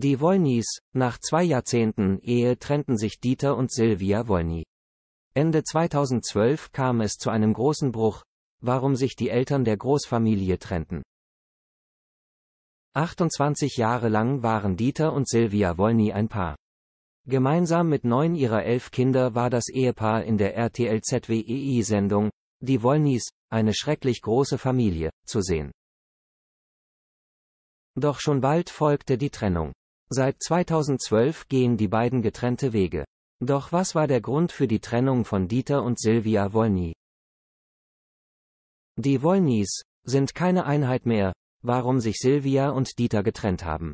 Die Wollnys. Nach zwei Jahrzehnten Ehe trennten sich Dieter und Silvia Wollny. Ende 2012 kam es zu einem großen Bruch, warum sich die Eltern der Großfamilie trennten. 28 Jahre lang waren Dieter und Silvia Wollny ein Paar. Gemeinsam mit neun ihrer elf Kinder war das Ehepaar in der rtlzwei sendung die Wollnys, eine schrecklich große Familie, zu sehen. Doch schon bald folgte die Trennung. Seit 2012 gehen die beiden getrennte Wege. Doch was war der Grund für die Trennung von Dieter und Silvia Wolny? Die Wolnys sind keine Einheit mehr, warum sich Silvia und Dieter getrennt haben.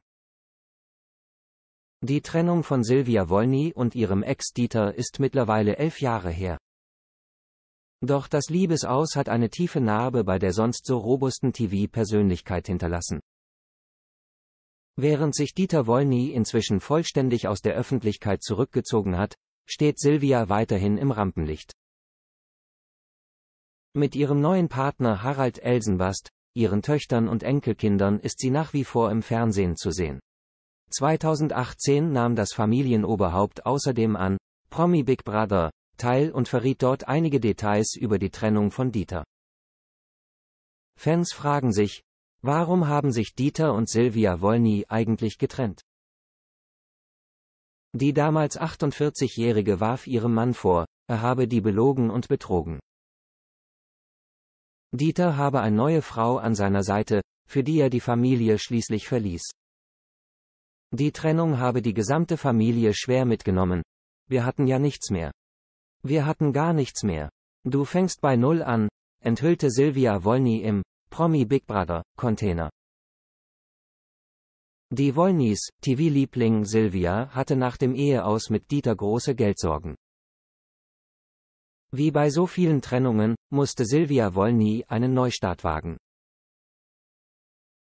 Die Trennung von Silvia Wolny und ihrem Ex Dieter ist mittlerweile elf Jahre her. Doch das Liebesaus hat eine tiefe Narbe bei der sonst so robusten TV-Persönlichkeit hinterlassen. Während sich Dieter Wolny inzwischen vollständig aus der Öffentlichkeit zurückgezogen hat, steht Silvia weiterhin im Rampenlicht. Mit ihrem neuen Partner Harald Elsenbast, ihren Töchtern und Enkelkindern ist sie nach wie vor im Fernsehen zu sehen. 2018 nahm das Familienoberhaupt außerdem an Promi Big Brother teil und verriet dort einige Details über die Trennung von Dieter. Fans fragen sich, Warum haben sich Dieter und Silvia Wolny eigentlich getrennt? Die damals 48-Jährige warf ihrem Mann vor, er habe die belogen und betrogen. Dieter habe eine neue Frau an seiner Seite, für die er die Familie schließlich verließ. Die Trennung habe die gesamte Familie schwer mitgenommen. Wir hatten ja nichts mehr. Wir hatten gar nichts mehr. Du fängst bei Null an, enthüllte Silvia Wolny im Promi Big Brother, Container. Die Wollnies, TV-Liebling Silvia, hatte nach dem Eheaus mit Dieter große Geldsorgen. Wie bei so vielen Trennungen, musste Silvia Wollny einen Neustart wagen.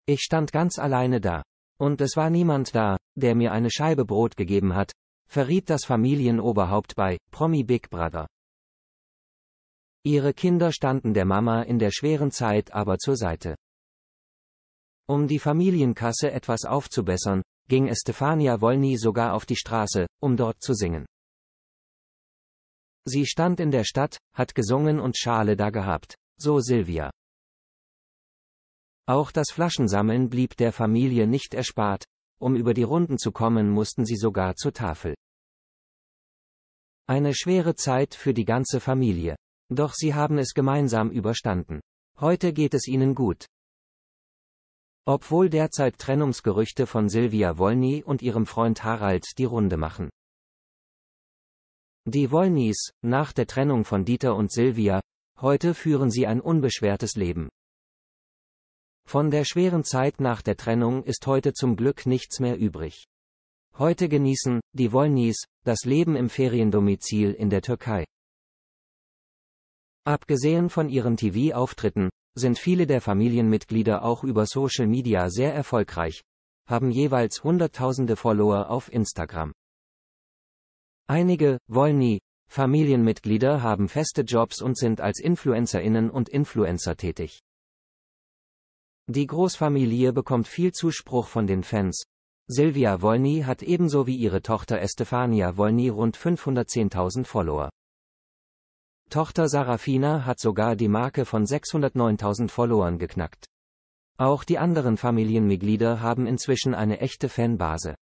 Ich stand ganz alleine da. Und es war niemand da, der mir eine Scheibe Brot gegeben hat, verriet das Familienoberhaupt bei Promi Big Brother. Ihre Kinder standen der Mama in der schweren Zeit aber zur Seite. Um die Familienkasse etwas aufzubessern, ging Estefania Wolny sogar auf die Straße, um dort zu singen. Sie stand in der Stadt, hat gesungen und Schale da gehabt, so Silvia. Auch das Flaschensammeln blieb der Familie nicht erspart, um über die Runden zu kommen mussten sie sogar zur Tafel. Eine schwere Zeit für die ganze Familie. Doch sie haben es gemeinsam überstanden. Heute geht es ihnen gut. Obwohl derzeit Trennungsgerüchte von Silvia Wolny und ihrem Freund Harald die Runde machen. Die Wolnys, nach der Trennung von Dieter und Silvia, heute führen sie ein unbeschwertes Leben. Von der schweren Zeit nach der Trennung ist heute zum Glück nichts mehr übrig. Heute genießen die Wolnys das Leben im Feriendomizil in der Türkei. Abgesehen von ihren TV-Auftritten, sind viele der Familienmitglieder auch über Social Media sehr erfolgreich, haben jeweils Hunderttausende Follower auf Instagram. Einige, wollen nie, Familienmitglieder haben feste Jobs und sind als Influencerinnen und Influencer tätig. Die Großfamilie bekommt viel Zuspruch von den Fans. Silvia Wolny hat ebenso wie ihre Tochter Estefania Wolny rund 510.000 Follower. Tochter Sarafina hat sogar die Marke von 609.000 Followern geknackt. Auch die anderen Familienmitglieder haben inzwischen eine echte Fanbase.